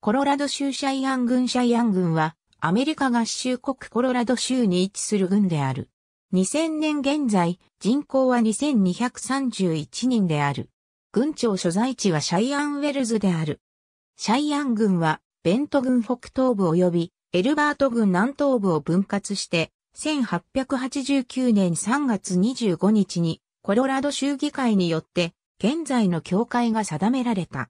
コロラド州シャイアン軍シャイアン軍は、アメリカ合衆国コロラド州に位置する軍である。2000年現在、人口は2231人である。軍庁所在地はシャイアンウェルズである。シャイアン軍は、ベント軍北東部及び、エルバート軍南東部を分割して、1889年3月25日に、コロラド州議会によって、現在の境界が定められた。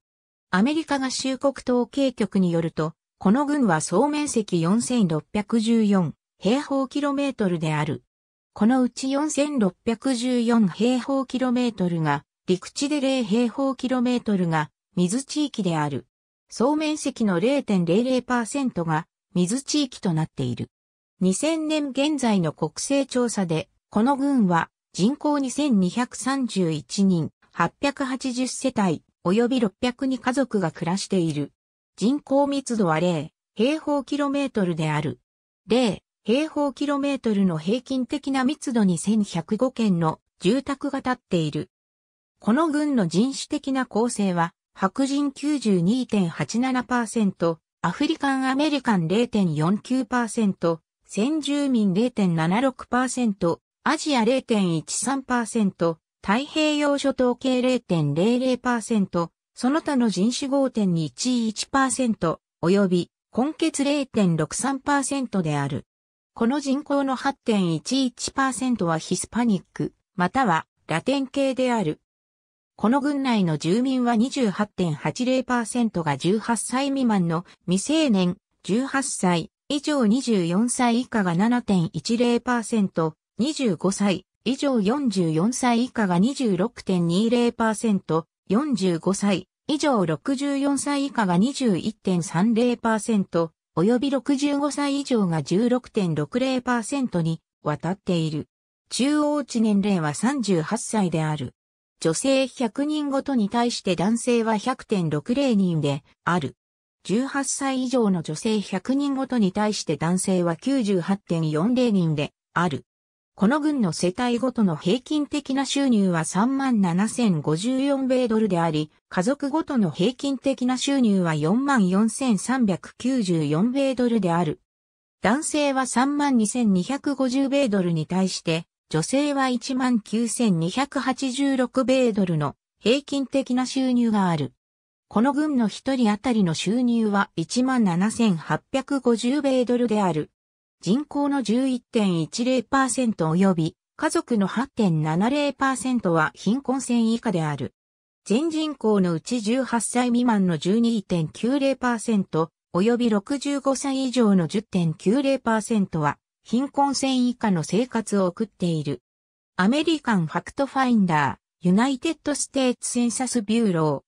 アメリカ合衆国統計局によると、この郡は総面積4614平方キロメートルである。このうち4614平方キロメートルが、陸地で0平方キロメートルが、水地域である。総面積の0.00%が、水地域となっている。2000年現在の国勢調査で、この郡は、人口2231人、880世帯、及び602家族が暮らしている。人口密度は0平方キロメートルである。0平方キロメートルの平均的な密度に1105件の住宅が建っている。この軍の人種的な構成は、白人92.87%、アフリカンアメリカン0.49%、先住民0.76%、アジア0.13%、太平洋諸島系0.00%、その他の人種5.11% 2、及び、根結0.63%である。この人口の8.11%はヒスパニック、またはラテン系である。この郡内の住民は28.80%が18歳未満の未成年、18歳以上24歳以下が7.10%、25歳以上44歳以下が26.20%、45歳以上64歳以下が21.30%、及び65歳以上が16.60%に渡っている。中央値年齢は38歳である。女性100人ごとに対して男性は100.60人である。18歳以上の女性100人ごとに対して男性は98.40人である。この軍の世帯ごとの平均的な収入は37,054米ドルであり、家族ごとの平均的な収入は44,394米ドルである。男性は32,250米ドルに対して、女性は19,286米ドルの平均的な収入がある。この軍の一人当たりの収入は17,850米ドルである。人口の11.10%及び家族の8.70%は貧困線以下である。全人口のうち18歳未満の12.90%及び65歳以上の10.90%は貧困線以下の生活を送っている。アメリカンファクトファインダー、ユナイテッドステーツセンサスビューロー。